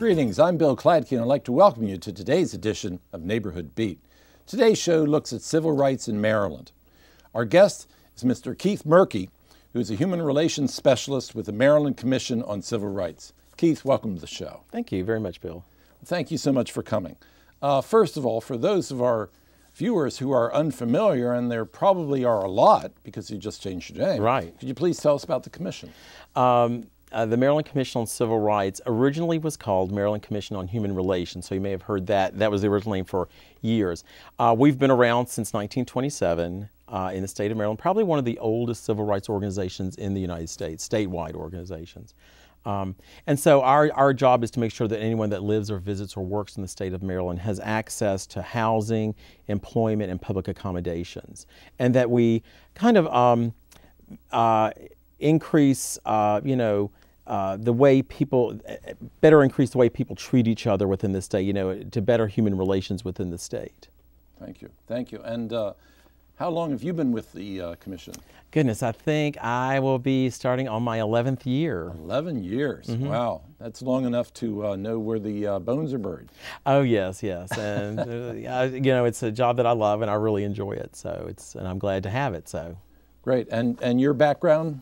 Greetings, I'm Bill Kladke, and I'd like to welcome you to today's edition of Neighborhood Beat. Today's show looks at civil rights in Maryland. Our guest is Mr. Keith Murky, who is a human relations specialist with the Maryland Commission on Civil Rights. Keith, welcome to the show. Thank you very much, Bill. Thank you so much for coming. Uh, first of all, for those of our viewers who are unfamiliar, and there probably are a lot because you just changed your name. Right. Could you please tell us about the commission? Um, uh, the Maryland Commission on Civil Rights originally was called Maryland Commission on Human Relations, so you may have heard that. That was the original name for years. Uh, we've been around since 1927 uh, in the state of Maryland, probably one of the oldest civil rights organizations in the United States, statewide organizations. Um, and so our, our job is to make sure that anyone that lives or visits or works in the state of Maryland has access to housing, employment, and public accommodations, and that we kind of um, uh, increase, uh, you know, uh, the way people better increase the way people treat each other within the state, you know, to better human relations within the state. Thank you. Thank you. And uh, how long have you been with the uh, commission? Goodness, I think I will be starting on my 11th year. 11 years. Mm -hmm. Wow. That's long enough to uh, know where the uh, bones are buried. Oh, yes, yes. And, uh, you know, it's a job that I love and I really enjoy it. So it's, and I'm glad to have it. So great. And, and your background?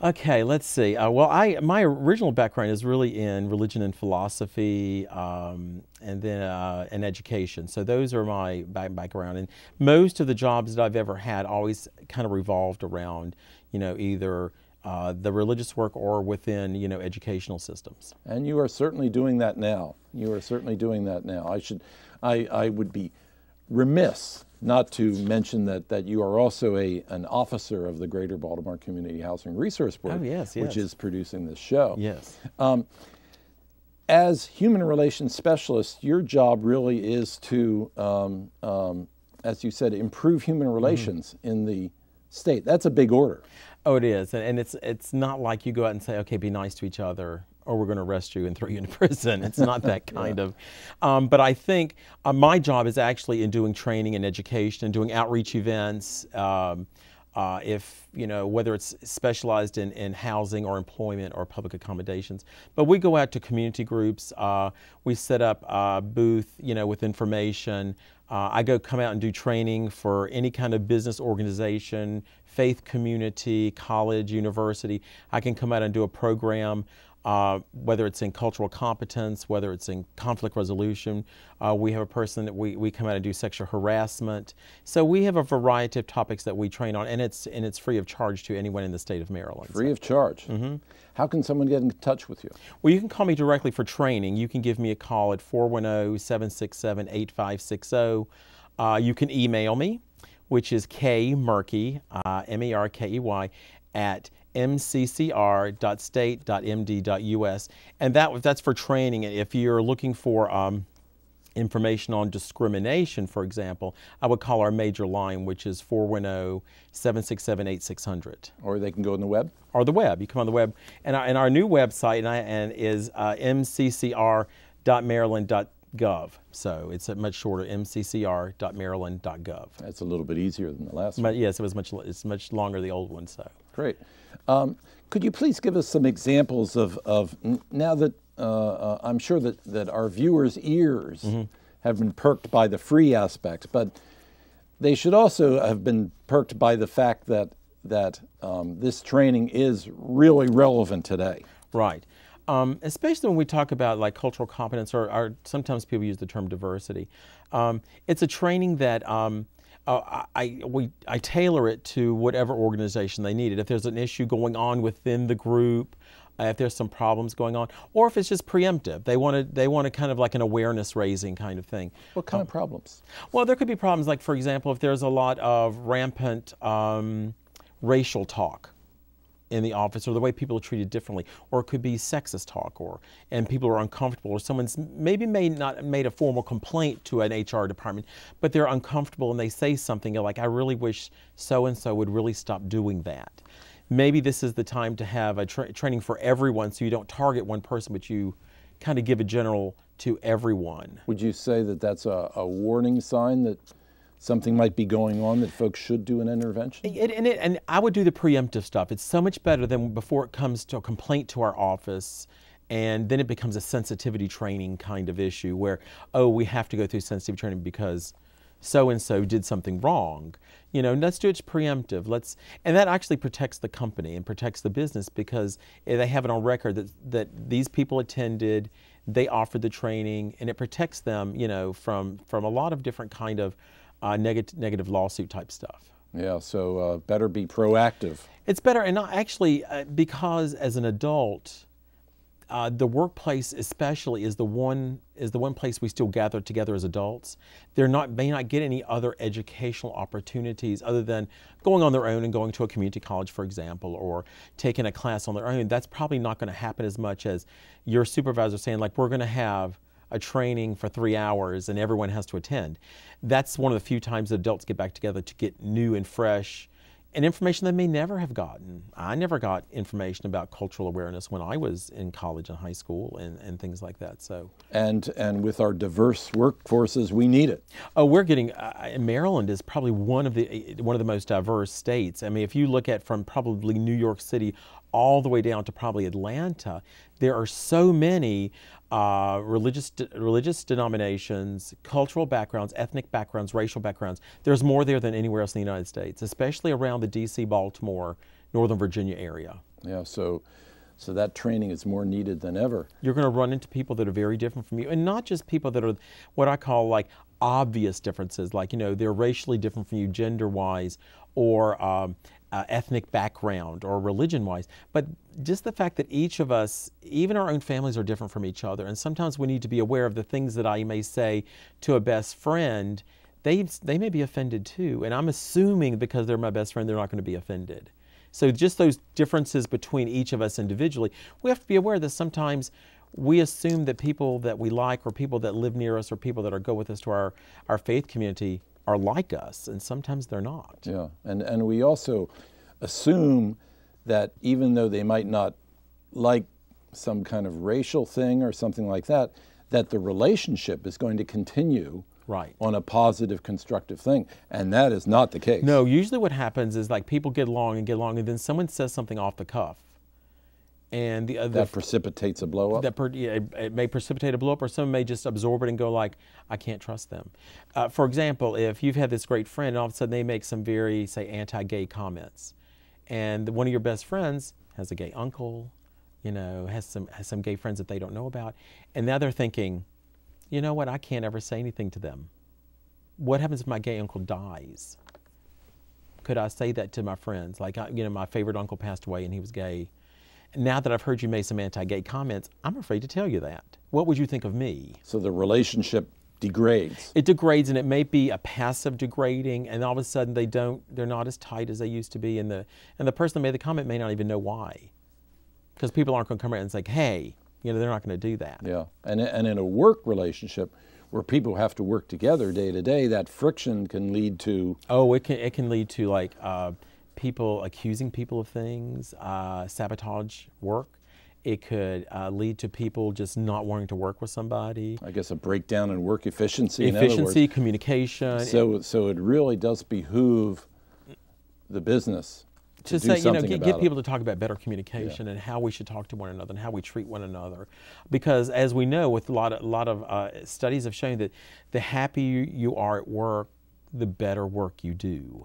Okay, let's see. Uh, well, I my original background is really in religion and philosophy, um, and then uh, education. So those are my background, and most of the jobs that I've ever had always kind of revolved around, you know, either. Uh, the religious work or within you know educational systems. And you are certainly doing that now. You are certainly doing that now. I should, I, I would be remiss not to mention that, that you are also a, an officer of the Greater Baltimore Community Housing Resource oh, Board, oh, yes, yes. which is producing this show. Yes. Um, as human relations specialist, your job really is to, um, um, as you said, improve human mm-hmm. relations mm -hmm. in the state. That's a big order. Oh, it is, and it's it's not like you go out and say, okay, be nice to each other or oh, we're going to arrest you and throw you into prison. It's not that kind yeah. of. Um, but I think uh, my job is actually in doing training and education and doing outreach events. Um, uh, if you know whether it's specialized in, in housing or employment or public accommodations but we go out to community groups uh, we set up a booth you know with information uh, i go come out and do training for any kind of business organization faith community college university i can come out and do a program uh, whether it's in cultural competence, whether it's in conflict resolution. Uh, we have a person that we, we come out and do sexual harassment. So we have a variety of topics that we train on, and it's, and it's free of charge to anyone in the state of Maryland. Free so. of charge? Mm -hmm. How can someone get in touch with you? Well, you can call me directly for training. You can give me a call at 410 767 8560. Uh, you can email me, which is k uh, M-E-R-K-E-Y, at mccr.state.md.us, and that that's for training. If you're looking for um, information on discrimination, for example, I would call our major line, which is 410-767-8600. Or they can go on the web? Or the web. You come on the web. And our, and our new website and, I, and is uh, mccr.maryland.gov. So it's a much shorter, mccr.maryland.gov. That's a little bit easier than the last one. But yes, it was much, it's much longer, the old one, so. Great. Um, could you please give us some examples of, of now that uh, uh, I'm sure that, that our viewers' ears mm -hmm. have been perked by the free aspect, but they should also have been perked by the fact that that um, this training is really relevant today. Right. Um, especially when we talk about like cultural competence or, or sometimes people use the term diversity. Um, it's a training that um, uh, I, we, I tailor it to whatever organization they need it. If there's an issue going on within the group, uh, if there's some problems going on, or if it's just preemptive, they want to they want to kind of like an awareness raising kind of thing. What kind um, of problems? Well, there could be problems like, for example, if there's a lot of rampant um, racial talk in the office or the way people are treated differently or it could be sexist talk or and people are uncomfortable or someone's maybe may not made a formal complaint to an hr department but they're uncomfortable and they say something like i really wish so and so would really stop doing that maybe this is the time to have a tra training for everyone so you don't target one person but you kind of give a general to everyone would you say that that's a, a warning sign that something might be going on that folks should do an intervention? and, it, and I would do the preemptive stuff. It's so much better than before it comes to a complaint to our office and then it becomes a sensitivity training kind of issue where, oh, we have to go through sensitivity training because so and so did something wrong. You know, let's do it preemptive. Let's and that actually protects the company and protects the business because eh, they have it on record that that these people attended, they offered the training, and it protects them. You know, from from a lot of different kind of uh, negative, negative lawsuit type stuff. Yeah, so uh, better be proactive. It's better, and not actually uh, because as an adult, uh, the workplace especially is the one is the one place we still gather together as adults. They're not may not get any other educational opportunities other than going on their own and going to a community college, for example, or taking a class on their own. That's probably not going to happen as much as your supervisor saying like we're going to have a training for three hours and everyone has to attend. That's one of the few times adults get back together to get new and fresh and information they may never have gotten. I never got information about cultural awareness when I was in college and high school and, and things like that. So and and with our diverse workforces, we need it. Oh, we're getting uh, uh Maryland is probably one of the uh, uh, one of the most diverse states. I mean, if you look at from probably New York City all the way down to probably Atlanta, there are so many uh, religious, de religious denominations, cultural backgrounds, ethnic backgrounds, racial backgrounds. There's more there than anywhere else in the United States, especially around the D.C., Baltimore, Northern Virginia area. Yeah, so so that training is more needed than ever. You're going to run into people that are very different from you, and not just people that are what I call like obvious differences, like, you know, they're racially different from you gender wise or um, uh, ethnic background or religion wise, but just the fact that each of us, even our own families, are different from each other. And sometimes we need to be aware of the things that I may say to a best friend. They, they may be offended too. And I'm assuming because they're my best friend, they're not going to be offended. So, just those differences between each of us individually, we have to be aware that sometimes we assume that people that we like or people that live near us or people that are go with us to our, our faith community are like us, and sometimes they're not. Yeah, and, and we also assume that even though they might not like some kind of racial thing or something like that, that the relationship is going to continue right. on a positive, constructive thing. And that is not the case. No, usually what happens is like people get along and get along, and then someone says something off the cuff and the other uh, that precipitates a blow up. That per, yeah, it, it, may precipitate a blow up, or some may just absorb it and go like, I can't trust them. Uh, for example, if you've had this great friend and all of a sudden they make some very say anti-gay comments, and one of your best friends has a gay uncle, you know, has some has some gay friends that they don't know about, and now they're thinking, you know what, I can't ever say anything to them. What happens if my gay uncle dies? Could I say that to my friends? Like, I, you know, my favorite uncle passed away and he was gay now that I've heard you made some anti gay comments, I'm afraid to tell you that. What would you think of me? So the relationship degrades. It degrades, and it may be a passive degrading, and all of a sudden they don't, they're not as tight as they used to be, and the and the person that made the comment may not even know why, because people aren't going to come around and say, hey, you know, they're not going to do that. Yeah, and and in a work relationship where people have to work together day to day, that friction can lead to. Oh, it can it can lead to like. Uh, people accusing people of things, uh, sabotage work. It could uh, lead to people just not wanting to work with somebody. I guess a breakdown in work efficiency. Efficiency, words, communication. So, it, so it really does behoove the business to, to say, you know, get, get people it. to talk about better communication yeah. and how we should talk to one another and how we treat one another, because as we know, with a lot of, a lot of uh, studies have shown that the happier you are at work, the better work you do.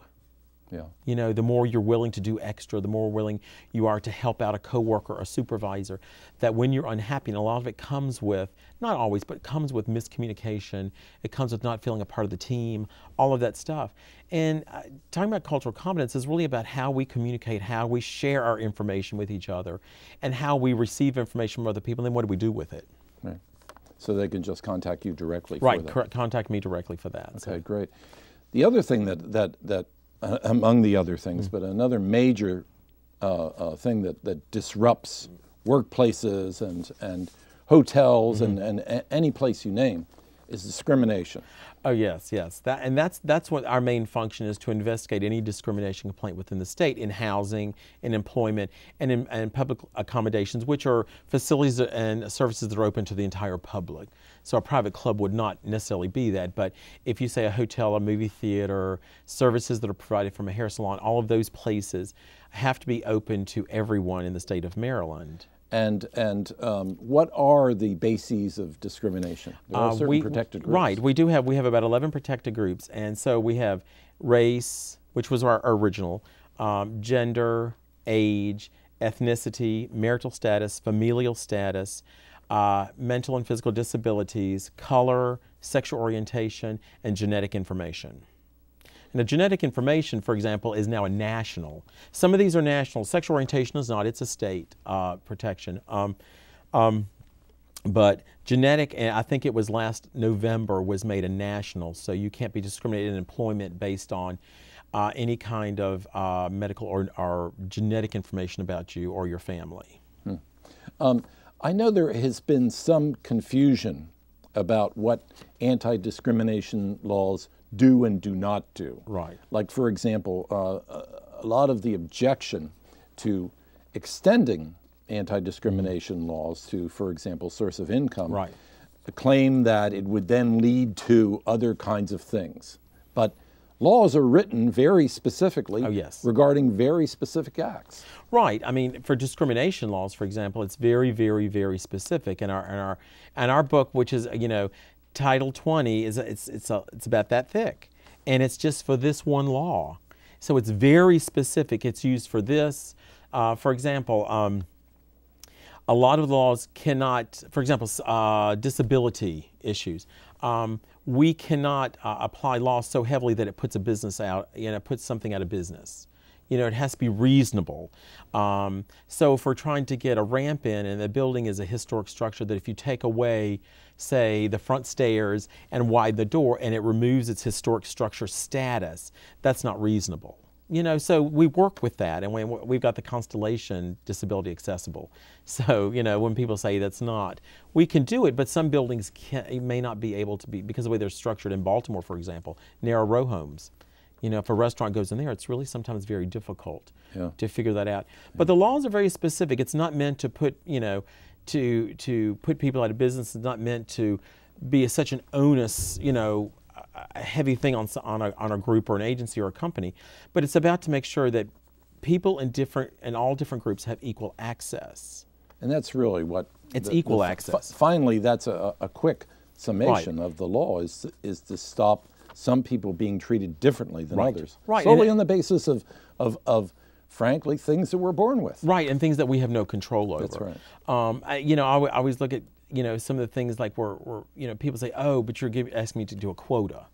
Yeah. You know, the more you're willing to do extra, the more willing you are to help out a coworker, a supervisor, that when you're unhappy, and a lot of it comes with, not always, but comes with miscommunication, it comes with not feeling a part of the team, all of that stuff. And uh, talking about cultural competence is really about how we communicate, how we share our information with each other, and how we receive information from other people, and then what do we do with it? Right. So they can just contact you directly right, contact me directly for that. Okay, so. great. The other thing that, that, that among the other things, mm. but another major uh, uh, thing that, that disrupts workplaces and, and hotels mm -hmm. and, and any place you name is discrimination. Oh yes, yes. That, and that's that's what our main function is to investigate any discrimination complaint within the state in housing, in employment, and in and public accommodations, which are facilities and services that are open to the entire public. So a private club would not necessarily be that, but if you say a hotel, a movie theater, services that are provided from a hair salon, all of those places have to be open to everyone in the state of Maryland and and um, what are the bases of discrimination? There are uh, certain we, protected groups. Right, we do have we have about eleven protected groups, and so we have race, which was our original, um, gender, age, ethnicity, marital status, familial status, uh, mental and physical disabilities, color, sexual orientation, and genetic information. Now, genetic information, for example, is now a national. Some of these are national. Sexual orientation is not, it's a state uh, protection. Um, um, but genetic, and I think it was last November, was made a national, so you can't be discriminated in employment based on uh, any kind of uh, medical or, or, genetic information about you or your family. Hmm. Um, I know there has been some confusion about what anti discrimination laws do and do not do. Right. Like, for example, uh, a lot of the objection to extending anti discrimination mm mm-hmm. laws to, for example, source of income, right. the claim that it would then lead to other kinds of things. But laws are written very specifically oh, yes. regarding very specific acts. Right. I mean, for discrimination laws, for example, it's very, very, very specific. And our and our and our book, which is you know Title 20 is it's it's a, it's about that thick, and it's just for this one law. So it's very specific. It's used for this. Uh, for example, um, a lot of laws cannot, for example, uh, disability issues. Um, we cannot uh, apply law so heavily that it puts a business out, you know, puts something out of business. You know, it has to be reasonable. Um, so if we're trying to get a ramp in and the building is a historic structure that if you take away, say, the front stairs and widen the door and it removes its historic structure status, that's not reasonable you know, so we work with that, and we, we've got the Constellation Disability Accessible. So, you know, when people say that's not, we can do it, but some buildings may not be able to be because of the way they're structured. In Baltimore, for example, narrow row homes. You know, if a restaurant goes in there, it's really sometimes very difficult yeah. to figure that out. But yeah. the laws are very specific. It's not meant to put, you know, to to put people out of business. It's not meant to be a, such an onus, you know, a heavy thing on on a, on a group or an agency or a company. But it's about to make sure that people in different in all different groups have equal access. And that's really what it's the, equal the, access. finally, that's a, a quick summation right. of the law is is to stop some people being treated differently than right. others. Right. Solely on the basis of, of, of frankly, things that we're born with. Right, and things that we have no control over. That's right. Um, I, you know, I, always look at, you know, some of the things like where, where you know, people say, oh, but you're give, asking me to do a quota.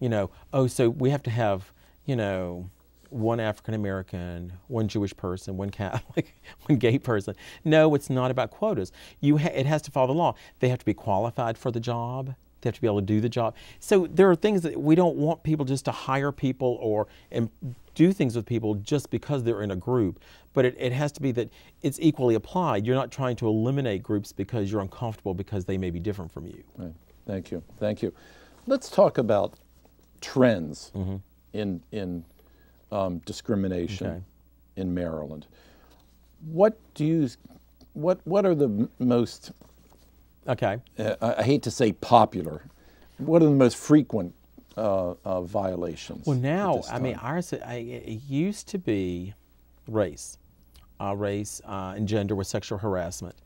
You know, oh, so we have to have, you know, one African American, one Jewish person, one Catholic, one gay person. No, it's not about quotas. You ha it has to follow the law. They have to be qualified for the job. They have to be able to do the job. So there are things that we don't want people just to hire people or and do things with people just because they're in a group. But it, it has to be that it's equally applied. You're not trying to eliminate groups because you're uncomfortable because they may be different from you. Right. Thank you. Thank you. Let's talk about trends mm -hmm. in in um, discrimination okay. in Maryland. What do you what what are the most Okay. Uh, I hate to say popular. What are the most frequent uh, uh, violations? Well, now, I mean, ours, I, it used to be race, uh, race uh, and gender with sexual harassment,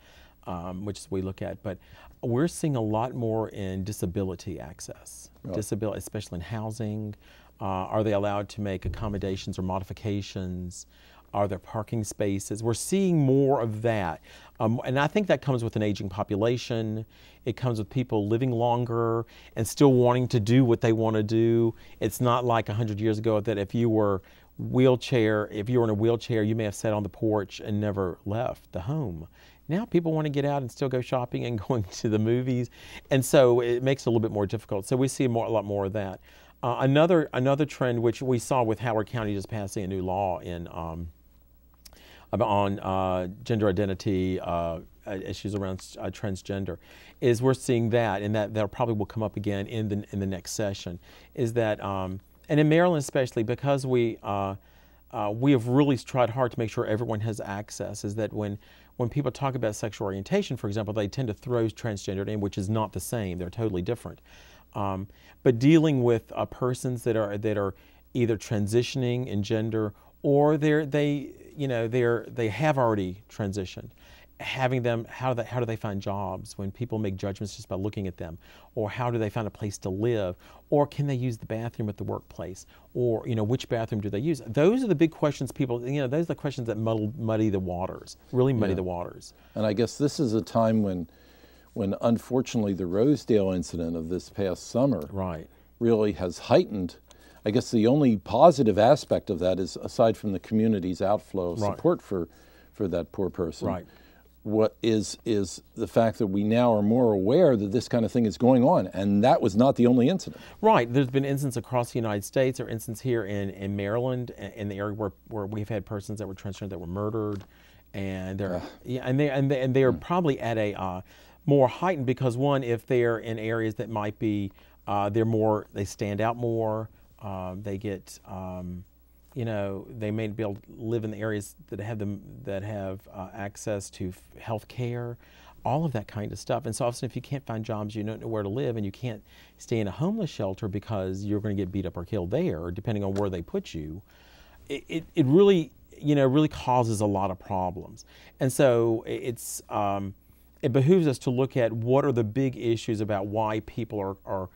um, which we look at, but we're seeing a lot more in disability access, oh. disability, especially in housing. Uh, are they allowed to make accommodations or modifications? Are there parking spaces? We're seeing more of that. Um, and I think that comes with an aging population. It comes with people living longer and still wanting to do what they want to do. It's not like 100 years ago that if you were wheelchair, if you were in a wheelchair, you may have sat on the porch and never left the home. Now people want to get out and still go shopping and going to the movies. And so it makes it a little bit more difficult. So we see more, a lot more of that. Uh, another, another trend which we saw with Howard County just passing a new law in um, on uh, gender identity, uh, uh, issues around uh, transgender, is we're seeing that, and that that probably will come up again in the in the next session. Is that um, and in Maryland especially because we. Uh, uh, we have really tried hard to make sure everyone has access. Is that when when people talk about sexual orientation, for example, they tend to throw transgender in, which is not the same. They're totally different. Um, but dealing with persons that are that are either transitioning in gender or they they you know they're they have already transitioned having them how do they, how do they find jobs when people make judgments just by looking at them or how do they find a place to live or can they use the bathroom at the workplace or you know which bathroom do they use those are the big questions people you know those are the questions that muddle, muddy the waters really muddy yeah. the waters and i guess this is a time when when unfortunately the rosedale incident of this past summer right really has heightened I guess the only positive aspect of that is, aside from the community's outflow of right. support for, for that poor person, right. what is is the fact that we now are more aware that this kind of thing is going on, and that was not the only incident. Right. There's been incidents across the United States, or incidents here in, in Maryland, in the area where, where we've had persons that were transgender that were murdered, and they're uh, yeah, and they and they, and they are hmm. probably at a uh, more heightened because one, if they're in areas that might be uh, they're more they stand out more. Uh, they get, um, you know, they may be able to live in the areas that have them that have uh, access to health care, all of that kind of stuff. And so often, if you can't find jobs, you don't know where to live, and you can't stay in a homeless shelter because you're going to get beat up or killed there, depending on where they put you. It, it, it really, you know, really causes a lot of problems. And so it's. Um, it behooves us to look at what are the big issues about why people are, are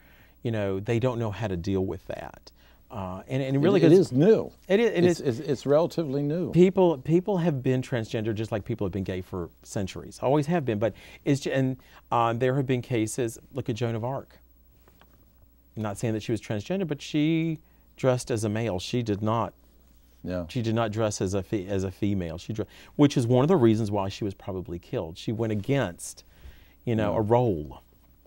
you know, they don't know how to deal with that. Uh, and, and really, it, it is new. It is. It it's, is, it's, it's, relatively new. People, people have been transgender just like people have been gay for centuries. Always have been. But it's and uh, there have been cases. Look at Joan of Arc. I'm not saying that she was transgender, but she dressed as a male. She did not. Yeah. She did not dress as a as a female. She which is one of the reasons why she was probably killed. She went against, you know, yeah. a role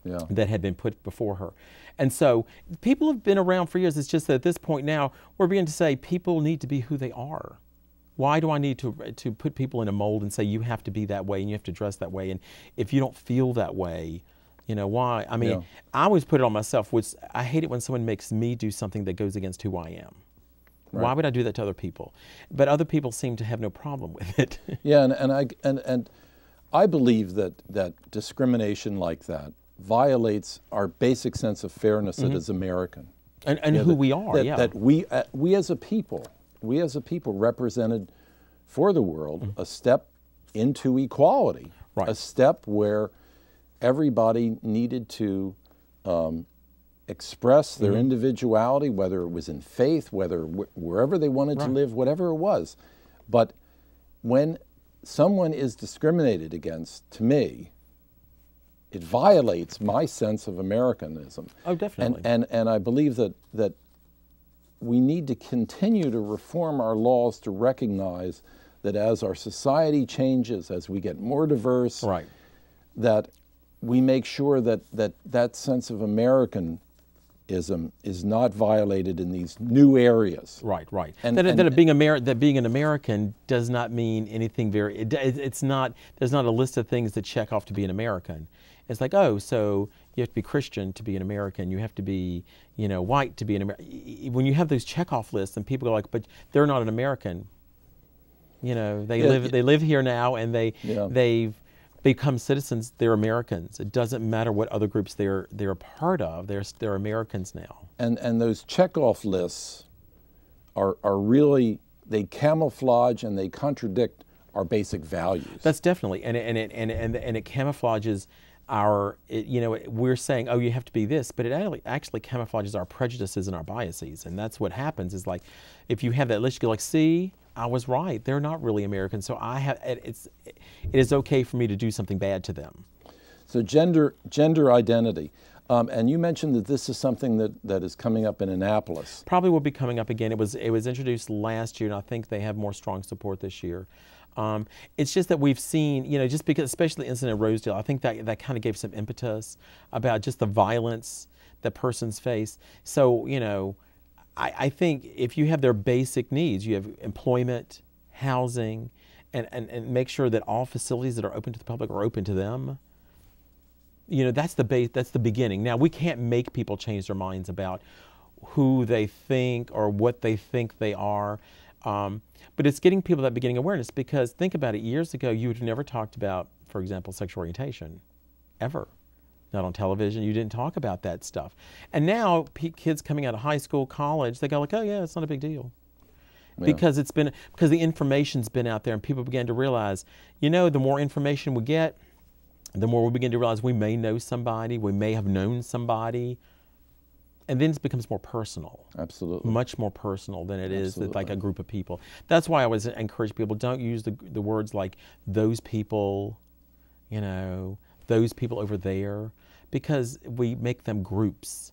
yeah. that had been put before her. And so people have been around for years. It's just that at this point now, we're beginning to say people need to be who they are. Why do I need to, to put people in a mold and say you have to be that way and you have to dress that way? And if you don't feel that way, you know, why? I mean, yeah. I always put it on myself, which I hate it when someone makes me do something that goes against who I am. Right. Why would I do that to other people? But other people seem to have no problem with it. yeah, and, and I and and I believe that that discrimination like that violates our basic sense of fairness mm -hmm. that mm-hmm. is American. And, and who that, we are, that, yeah. That we, uh, we as a people, we as a people represented for the world mm -hmm. a step into equality, right. a step where everybody needed to um, express their mm -hmm. individuality, whether it was in faith, whether wh wherever they wanted right. to live, whatever it was. But when someone is discriminated against, to me, it violates my sense of Americanism. Oh, definitely. And, and, and I believe that, that we need to continue to reform our laws to recognize that as our society changes, as we get more diverse, right. that we make sure that, that that sense of American is not violated in these new areas. Right, right. And, that, and, that being Ameri- that being an American does not mean anything very. It, it's not. There's not a list of things to check off to be an American. It's like, oh, so you have to be Christian to be an American. You have to be, you know, white to be an American. When you have those checkoff lists and people are like, but they're not an American. You know, they yeah, live yeah. they live here now and they yeah. they've become citizens. They're Americans. It doesn't matter what other groups they're they're a part of. They're they're Americans now. And and those checkoff lists are are really they camouflage and they contradict our basic values. That's definitely and and and and and it camouflages our, it, you know, we're saying, oh, you have to be this, but it actually, actually camouflages our prejudices and our biases. And that's what happens is like, if you have that list, you go like, see, I was right. They're not really American. So I have, it's, it is okay for me to do something bad to them. So gender, gender identity. Um, and you mentioned that this is something that, that is coming up in Annapolis. Probably will be coming up again. It was it was introduced last year, and I think they have more strong support this year. Um, it's just that we've seen, you know, just because, especially the incident at Rosedale, I think that, that kind of gave some impetus about just the violence that persons face. So, you know, I, I think if you have their basic needs, you have employment, housing, and, and, and make sure that all facilities that are open to the public are open to them you know that's the base that's the beginning now we can't make people change their minds about who they think or what they think they are um, but it's getting people that beginning awareness because think about it, years ago you would have never talked about, for example, sexual orientation ever. Not on television, you didn't talk about that stuff. And now kids coming out of high school, college, they go like, oh yeah, it's not a big deal. Yeah. Because it's been because the information's been out there and people began to realize, you know, the more information we get, the more we begin to realize we may know somebody, we may have known somebody, and then it becomes more personal. Absolutely. Much more personal than it is Absolutely. with like a group of people. That's why I always encourage people don't use the, the words like those people, you know, those people over there, because we make them groups.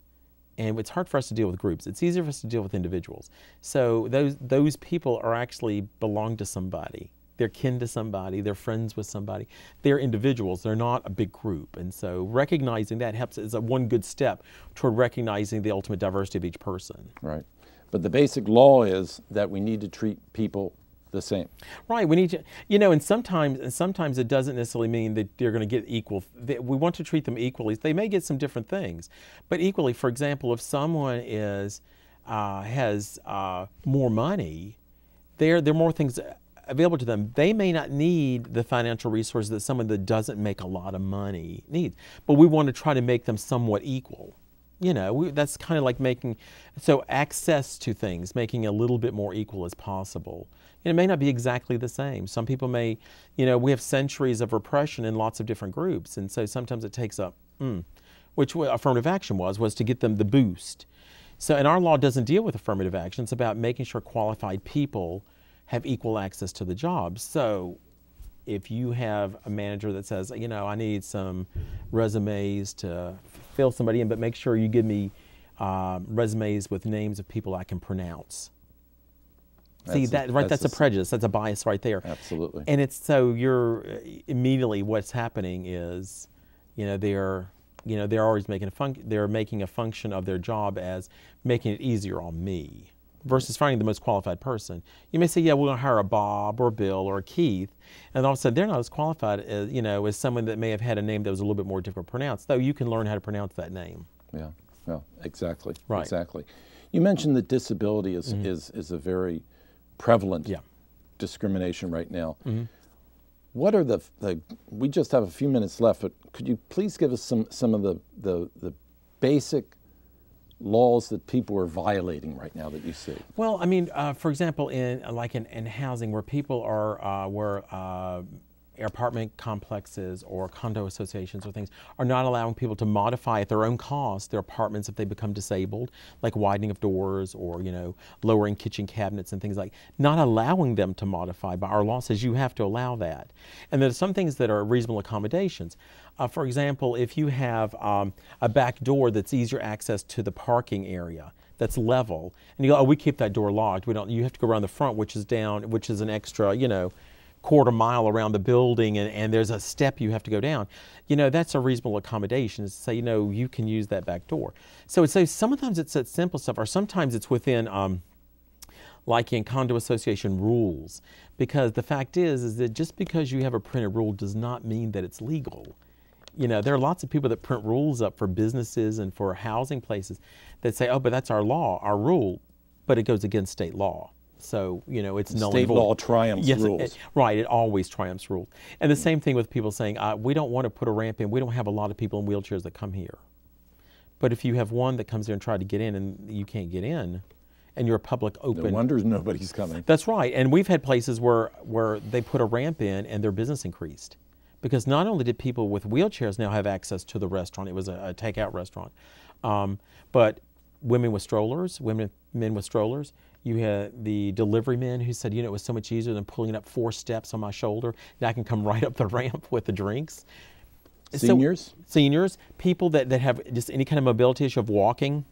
And it's hard for us to deal with groups. It's easier for us to deal with individuals. So those those people are actually belong to somebody. They're kin to somebody, they're friends with somebody. They're individuals, they're not a big group. And so recognizing that helps is a one good step toward recognizing the ultimate diversity of each person. Right. But the basic law is that we need to treat people the same. Right. We need to, you know, and sometimes, and sometimes it doesn't necessarily mean that they're going to get equal. They, we want to treat them equally. They may get some different things, but equally, for example, if someone is uh, has uh, more money, there there are more things available to them. They may not need the financial resources that someone that doesn't make a lot of money needs, but we want to try to make them somewhat equal. You know, we, that's kind of like making so access to things, making a little bit more equal as possible. And it may not be exactly the same. Some people may, you know, we have centuries of repression in lots of different groups, and so sometimes it takes up, mm, which affirmative action was, was to get them the boost. So, and our law doesn't deal with affirmative action. It's about making sure qualified people have equal access to the job. So if you have a manager that says, you know, I need some resumes to fill somebody in, but make sure you give me um, resumes with names of people I can pronounce. That's See that right? That's, that's a, prejudice. That's a bias right there. Absolutely. And it's so you're uh, immediately what's happening is, you know, they're you know they're always making a fun. they're making a function of their job as making it easier on me versus finding the most qualified person. You may say, yeah, we're going to hire a Bob or Bill or Keith, and all of a sudden they're not as qualified as uh, you know as someone that may have had a name that was a little bit more difficult to pronounce. Though you can learn how to pronounce that name. Yeah, yeah, exactly. Right. Exactly. You mentioned that disability is mm -hmm. is is a very prevalent yeah. discrimination right now. Mm -hmm. What are the, the we just have a few minutes left, but could you please give us some some of the the, the basic laws that people are violating right now that you see? Well, I mean, uh, for example, in like in, in housing, where people are uh, where uh, apartment complexes or condo associations or things are not allowing people to modify at their own cost their apartments if they become disabled, like widening of doors or, you know, lowering kitchen cabinets and things like, not allowing them to modify But our law says you have to allow that. And there's some things that are reasonable accommodations. Uh, for example, if you have um, a back door that's easier access to the parking area, that's level. And you go, oh, we keep that door locked. We don't. You have to go around the front, which is down, which is an extra, you know, quarter mile around the building and, and there's a step you have to go down, you know, that's a reasonable accommodation to say, you know, you can use that back door. So it's so sometimes it's that simple stuff, or sometimes it's within, um, like in condo association rules, because the fact is, is that just because you have a printed rule does not mean that it's legal you know, there are lots of people that print rules up for businesses and for housing places that say, oh, but that's our law, our rule, but it goes against state law. So, you know, it's null State law triumphs yes, rules. It, right, it always triumphs rules. And the hmm. same thing with people saying, uh, we don't want to put a ramp in. We don't have a lot of people in wheelchairs that come here. But if you have one that comes there and tries to get in and you can't get in, and you're a public open. No wonder nobody's coming. That's right. And we've had places where, where they put a ramp in and their business increased. Because not only did people with wheelchairs now have access to the restaurant, it was a, a takeout restaurant, um, but women with strollers, women, men with strollers, you had the delivery man who said, you know, it was so much easier than pulling it up four steps on my shoulder Now I can come right up the ramp with the drinks. Seniors? So, seniors, people that, that have just any kind of mobility issue of walking,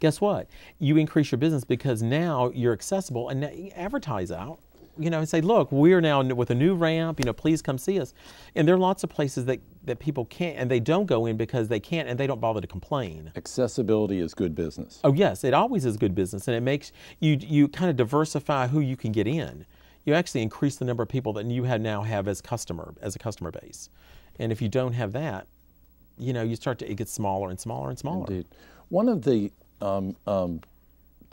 guess what? You increase your business because now you're accessible and advertise out you know, and say, look, we're now with a new ramp, you know, please come see us. And there are lots of places that, that people can't, and they don't go in because they can't and they don't bother to complain. Accessibility is good business. Oh yes, it always is good business. And it makes you, you kind of diversify who you can get in. You actually increase the number of people that you have now have as customer, as a customer base. And if you don't have that, you know, you start to, it gets smaller and smaller and smaller. Indeed. One of the um, um,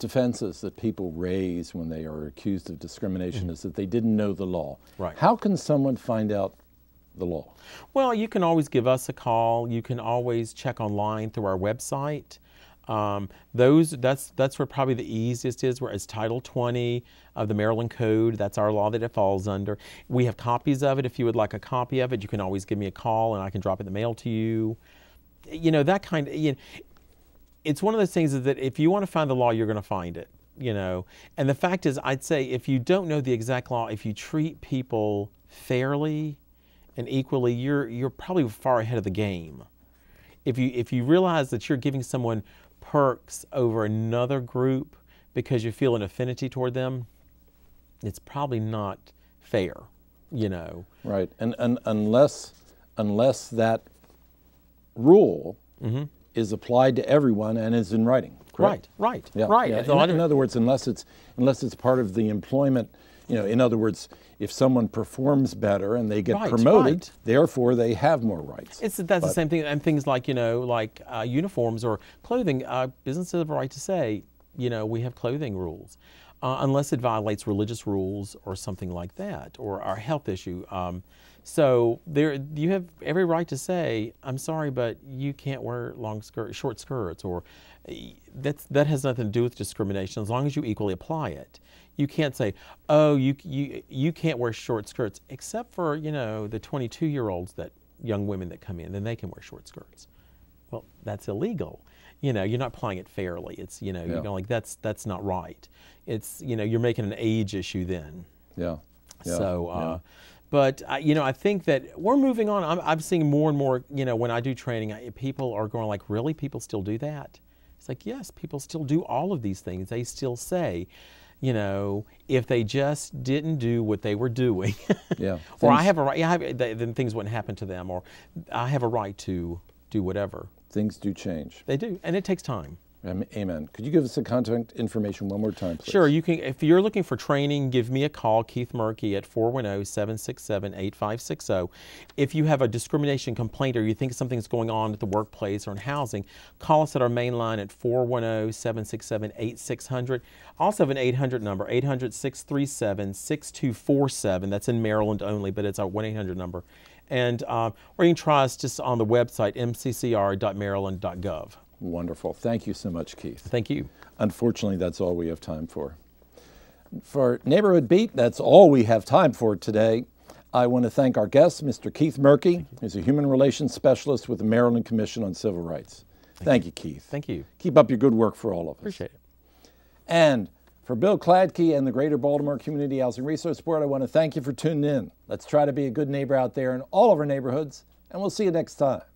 defenses that people raise when they are accused of discrimination mm -hmm. is that they didn't know the law. Right. How can someone find out the law? Well, you can always give us a call. You can always check online through our website. Um, those that's that's where probably the easiest is. Where it's Title 20 of the Maryland Code. That's our law that it falls under. We have copies of it. If you would like a copy of it, you can always give me a call and I can drop it in the mail to you you know that kind of you know, it's one of those things that if you want to find the law, you're going to find it, you know. And the fact is, I'd say if you don't know the exact law, if you treat people fairly and equally, you're you're probably far ahead of the game. If you if you realize that you're giving someone perks over another group because you feel an affinity toward them, it's probably not fair, you know. Right, and and unless unless that rule. Mm -hmm is applied to everyone and is in writing. Correct? Right, right, yeah. right. Yeah. In, in, other words, unless it's unless it's part of the employment, you know, in other words, if someone performs better and they get right, promoted, right. therefore they have more rights. It's that's but, the same thing, and things like you know, like uh, uniforms or clothing. Uh, businesses have a right to say, you know, we have clothing rules. Uh, unless it violates religious rules or something like that, or our health issue. Um, so there, you have every right to say, "I'm sorry, but you can't wear long skirt, short skirts," or eh, that's that has nothing to do with discrimination. As long as you equally apply it, you can't say, "Oh, you you you can't wear short skirts," except for you know the 22-year-olds that young women that come in, then they can wear short skirts. Well, that's illegal. You know, you're not applying it fairly. It's you know, yeah. you're going like that's that's not right. It's you know, you're making an age issue then. Yeah. yeah. So. Uh, yeah. But I, uh, you know, I think that we're moving on. I'm, I'm seeing more and more. You know, when I do training, I, people are going like, "Really? People still do that?" It's like, yes, people still do all of these things. They still say, you know, if they just didn't do what they were doing, yeah, things, or I have a right, yeah, have, then things wouldn't happen to them, or I have a right to do whatever. Things do change. They do, and it takes time. Amen. Could you give us the contact information one more time, please? Sure. You can, if you're looking for training, give me a call, Keith Murky, at 410-767-8560. If you have a discrimination complaint or you think something's going on at the workplace or in housing, call us at our main line at 410-767-8600. Also have an 800 number, 800-637-6247. That's in Maryland only, but it's our 1-800 number. And, uh, or you can try us just on the website, mccr.maryland.gov. Wonderful. Thank you so much, Keith. Thank you. Unfortunately, that's all we have time for. For Neighborhood Beat, that's all we have time for today. I want to thank our guest, Mr. Keith Murky, who's a human relations specialist with the Maryland Commission on Civil Rights. Thank, thank you. you, Keith. Thank you. Keep up your good work for all of us. Appreciate it. And for Bill Kladke and the Greater Baltimore Community Housing Resource Board, I want to thank you for tuning in. Let's try to be a good neighbor out there in all of our neighborhoods, and we'll see you next time.